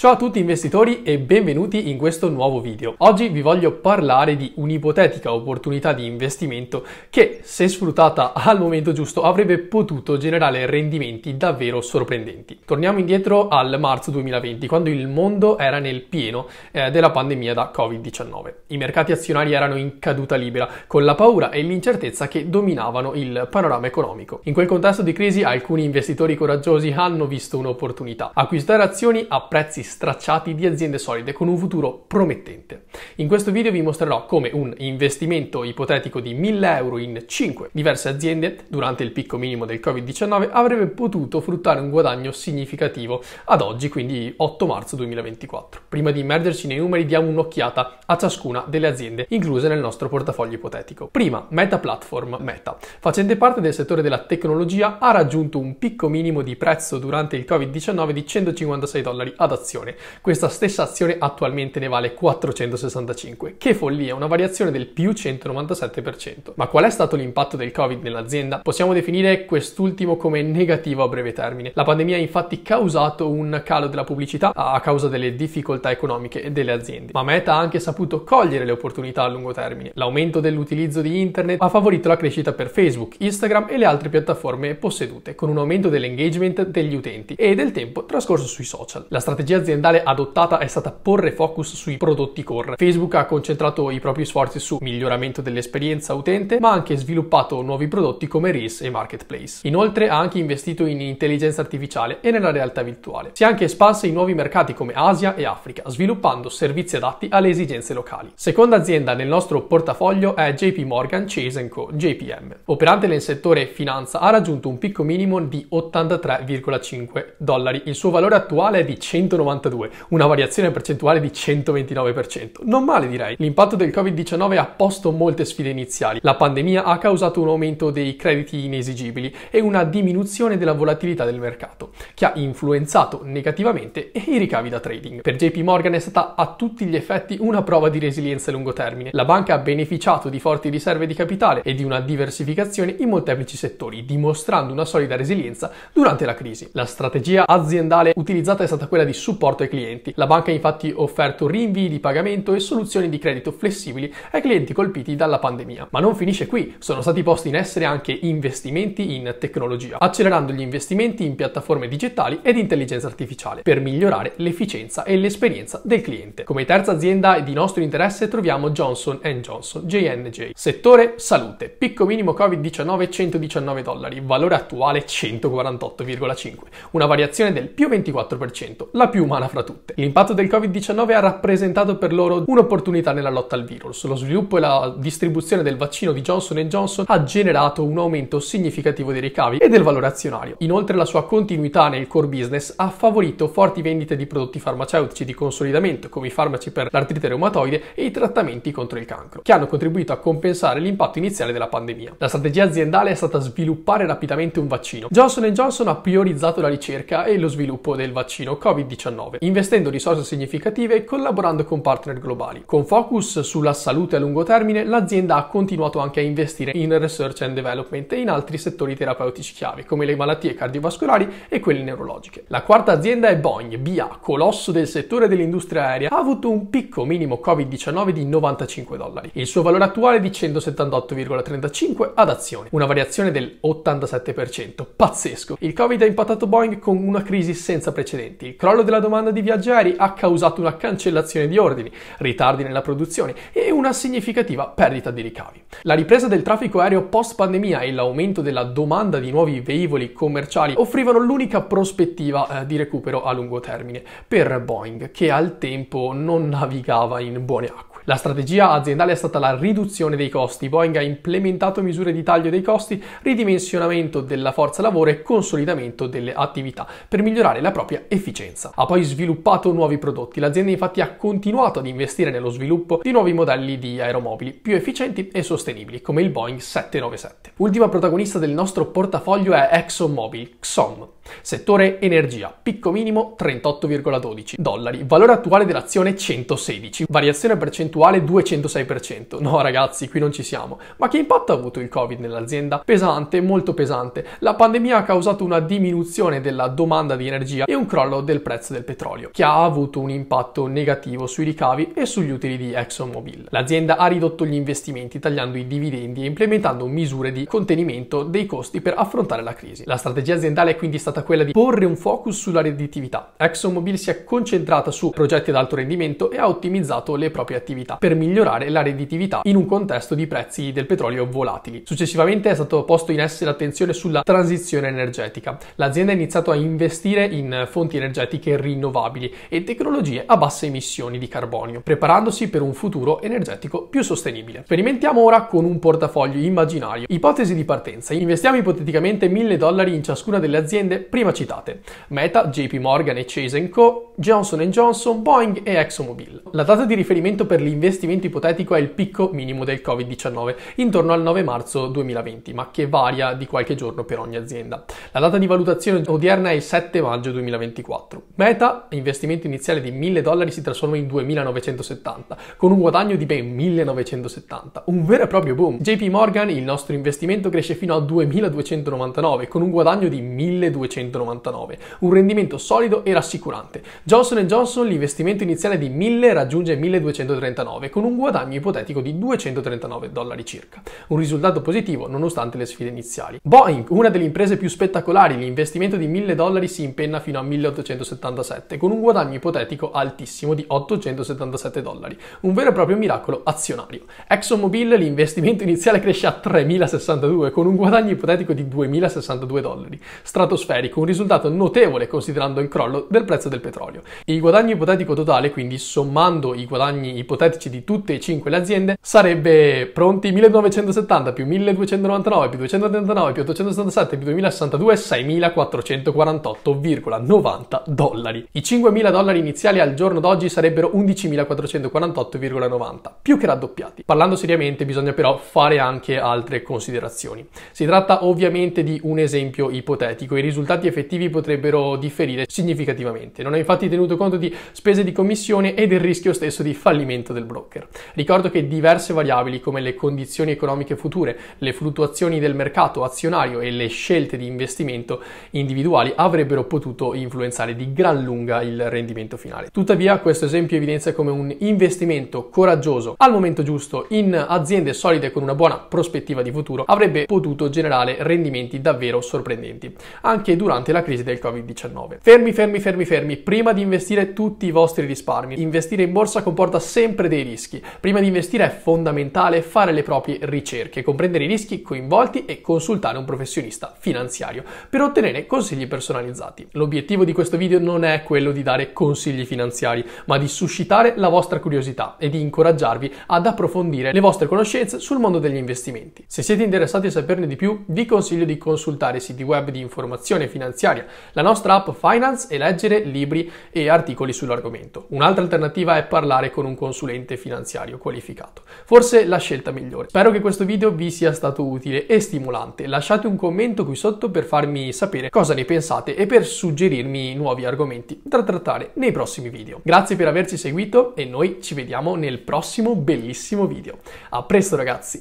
Ciao a tutti investitori e benvenuti in questo nuovo video. Oggi vi voglio parlare di un'ipotetica opportunità di investimento che, se sfruttata al momento giusto, avrebbe potuto generare rendimenti davvero sorprendenti. Torniamo indietro al marzo 2020, quando il mondo era nel pieno eh, della pandemia da Covid-19. I mercati azionari erano in caduta libera, con la paura e l'incertezza che dominavano il panorama economico. In quel contesto di crisi alcuni investitori coraggiosi hanno visto un'opportunità, acquistare azioni a prezzi stracciati di aziende solide con un futuro promettente. In questo video vi mostrerò come un investimento ipotetico di 1000 euro in 5 diverse aziende durante il picco minimo del Covid-19 avrebbe potuto fruttare un guadagno significativo ad oggi, quindi 8 marzo 2024. Prima di immergerci nei numeri diamo un'occhiata a ciascuna delle aziende incluse nel nostro portafoglio ipotetico. Prima, Meta Platform Meta, facente parte del settore della tecnologia, ha raggiunto un picco minimo di prezzo durante il Covid-19 di 156 dollari ad azione azione. Questa stessa azione attualmente ne vale 465. Che follia, una variazione del più 197%. Ma qual è stato l'impatto del Covid nell'azienda? Possiamo definire quest'ultimo come negativo a breve termine. La pandemia ha infatti causato un calo della pubblicità a causa delle difficoltà economiche delle aziende, ma Meta ha anche saputo cogliere le opportunità a lungo termine. L'aumento dell'utilizzo di internet ha favorito la crescita per Facebook, Instagram e le altre piattaforme possedute, con un aumento dell'engagement degli utenti e del tempo trascorso sui social. La strategia aziendale aziendale adottata è stata porre focus sui prodotti core. Facebook ha concentrato i propri sforzi su miglioramento dell'esperienza utente, ma ha anche sviluppato nuovi prodotti come Reels e Marketplace. Inoltre ha anche investito in intelligenza artificiale e nella realtà virtuale. Si è anche espansa in nuovi mercati come Asia e Africa, sviluppando servizi adatti alle esigenze locali. Seconda azienda nel nostro portafoglio è JP Morgan Chase Co. JPM. Operante nel settore finanza ha raggiunto un picco minimo di 83,5 dollari. Il suo valore attuale è di 190 92, una variazione percentuale di 129%. Non male direi. L'impatto del Covid-19 ha posto molte sfide iniziali. La pandemia ha causato un aumento dei crediti inesigibili e una diminuzione della volatilità del mercato, che ha influenzato negativamente i ricavi da trading. Per JP Morgan è stata a tutti gli effetti una prova di resilienza a lungo termine. La banca ha beneficiato di forti riserve di capitale e di una diversificazione in molteplici settori, dimostrando una solida resilienza durante la crisi. La strategia aziendale utilizzata è stata quella di supportare supporto ai clienti. La banca ha infatti offerto rinvii di pagamento e soluzioni di credito flessibili ai clienti colpiti dalla pandemia. Ma non finisce qui, sono stati posti in essere anche investimenti in tecnologia, accelerando gli investimenti in piattaforme digitali ed intelligenza artificiale per migliorare l'efficienza e l'esperienza del cliente. Come terza azienda di nostro interesse troviamo Johnson Johnson, JNJ. Settore salute, picco minimo Covid-19 119 dollari, valore attuale 148,5, una variazione del più 24%, la più umana fra tutte. L'impatto del Covid-19 ha rappresentato per loro un'opportunità nella lotta al virus. Lo sviluppo e la distribuzione del vaccino di Johnson Johnson ha generato un aumento significativo dei ricavi e del valore azionario. Inoltre la sua continuità nel core business ha favorito forti vendite di prodotti farmaceutici di consolidamento come i farmaci per l'artrite reumatoide e i trattamenti contro il cancro, che hanno contribuito a compensare l'impatto iniziale della pandemia. La strategia aziendale è stata sviluppare rapidamente un vaccino. Johnson Johnson ha priorizzato la ricerca e lo sviluppo del vaccino Covid-19 investendo risorse significative e collaborando con partner globali. Con focus sulla salute a lungo termine, l'azienda ha continuato anche a investire in research and development e in altri settori terapeutici chiave, come le malattie cardiovascolari e quelle neurologiche. La quarta azienda è Boeing, BA, colosso del settore dell'industria aerea, ha avuto un picco minimo Covid-19 di 95 dollari. Il suo valore attuale è di 178,35 ad azione, una variazione del 87%. Pazzesco! Il Covid ha impattato Boeing con una crisi senza precedenti. Il crollo della domanda domanda di viaggi aerei ha causato una cancellazione di ordini, ritardi nella produzione e una significativa perdita di ricavi. La ripresa del traffico aereo post pandemia e l'aumento della domanda di nuovi veicoli commerciali offrivano l'unica prospettiva eh, di recupero a lungo termine per Boeing, che al tempo non navigava in buone acque. La strategia aziendale è stata la riduzione dei costi. Boeing ha implementato misure di taglio dei costi, ridimensionamento della forza lavoro e consolidamento delle attività per migliorare la propria efficienza. Ha poi sviluppato nuovi prodotti. L'azienda infatti ha continuato ad investire nello sviluppo di nuovi modelli di aeromobili più efficienti e sostenibili, come il Boeing 797. Ultima protagonista del nostro portafoglio è ExxonMobil, XOM. Settore energia, picco minimo 38,12 dollari, valore attuale dell'azione 116, variazione percentuale percentuale 206%. No ragazzi, qui non ci siamo. Ma che impatto ha avuto il Covid nell'azienda? Pesante, molto pesante. La pandemia ha causato una diminuzione della domanda di energia e un crollo del prezzo del petrolio, che ha avuto un impatto negativo sui ricavi e sugli utili di ExxonMobil. L'azienda ha ridotto gli investimenti tagliando i dividendi e implementando misure di contenimento dei costi per affrontare la crisi. La strategia aziendale è quindi stata quella di porre un focus sulla redditività. ExxonMobil si è concentrata su progetti ad alto rendimento e ha ottimizzato le proprie attività redditività per migliorare la redditività in un contesto di prezzi del petrolio volatili. Successivamente è stato posto in essere attenzione sulla transizione energetica. L'azienda ha iniziato a investire in fonti energetiche rinnovabili e tecnologie a basse emissioni di carbonio, preparandosi per un futuro energetico più sostenibile. Sperimentiamo ora con un portafoglio immaginario. Ipotesi di partenza. Investiamo ipoteticamente 1000 dollari in ciascuna delle aziende prima citate. Meta, JP Morgan e Chase Co., Johnson Johnson, Boeing e ExxonMobil. La data di riferimento per l'idea l'investimento ipotetico è il picco minimo del Covid-19, intorno al 9 marzo 2020, ma che varia di qualche giorno per ogni azienda. La data di valutazione odierna è il 7 maggio 2024. Meta, investimento iniziale di 1000 dollari si trasforma in 2970, con un guadagno di ben 1970, un vero e proprio boom. JP Morgan, il nostro investimento cresce fino a 2299, con un guadagno di 1299, un rendimento solido e rassicurante. Johnson Johnson, l'investimento iniziale di 1000 raggiunge 1239 39 con un guadagno ipotetico di 239 dollari circa. Un risultato positivo nonostante le sfide iniziali. Boeing, una delle imprese più spettacolari, l'investimento di 1000 dollari si impenna fino a 1877 con un guadagno ipotetico altissimo di 877 dollari, un vero e proprio miracolo azionario. ExxonMobil, l'investimento iniziale cresce a 3062 con un guadagno ipotetico di 2062 dollari, stratosferico, un risultato notevole considerando il crollo del prezzo del petrolio. Il guadagno ipotetico totale, quindi sommando i guadagni ipotetici ipotetici di tutte e cinque le aziende, sarebbe pronti 1970 più 1299 più 239 più 867 più 2062 6.448,90 dollari. I 5.000 dollari iniziali al giorno d'oggi sarebbero 11.448,90, più che raddoppiati. Parlando seriamente bisogna però fare anche altre considerazioni. Si tratta ovviamente di un esempio ipotetico, i risultati effettivi potrebbero differire significativamente. Non è infatti tenuto conto di spese di commissione e del rischio stesso di fallimento del del broker. Ricordo che diverse variabili come le condizioni economiche future, le fluttuazioni del mercato azionario e le scelte di investimento individuali avrebbero potuto influenzare di gran lunga il rendimento finale. Tuttavia questo esempio evidenzia come un investimento coraggioso al momento giusto in aziende solide con una buona prospettiva di futuro avrebbe potuto generare rendimenti davvero sorprendenti, anche durante la crisi del Covid-19. Fermi, fermi, fermi, fermi, prima di investire tutti i vostri risparmi, investire in borsa comporta sempre dei rischi. Prima di investire è fondamentale fare le proprie ricerche, comprendere i rischi coinvolti e consultare un professionista finanziario per ottenere consigli personalizzati. L'obiettivo di questo video non è quello di dare consigli finanziari, ma di suscitare la vostra curiosità e di incoraggiarvi ad approfondire le vostre conoscenze sul mondo degli investimenti. Se siete interessati a saperne di più, vi consiglio di consultare i siti web di informazione finanziaria, la nostra app Finance e leggere libri e articoli sull'argomento. Un'altra alternativa è parlare con un consulente consulente finanziario qualificato. Forse la scelta migliore. Spero che questo video vi sia stato utile e stimolante. Lasciate un commento qui sotto per farmi sapere cosa ne pensate e per suggerirmi nuovi argomenti da trattare nei prossimi video. Grazie per averci seguito e noi ci vediamo nel prossimo bellissimo video. A presto ragazzi!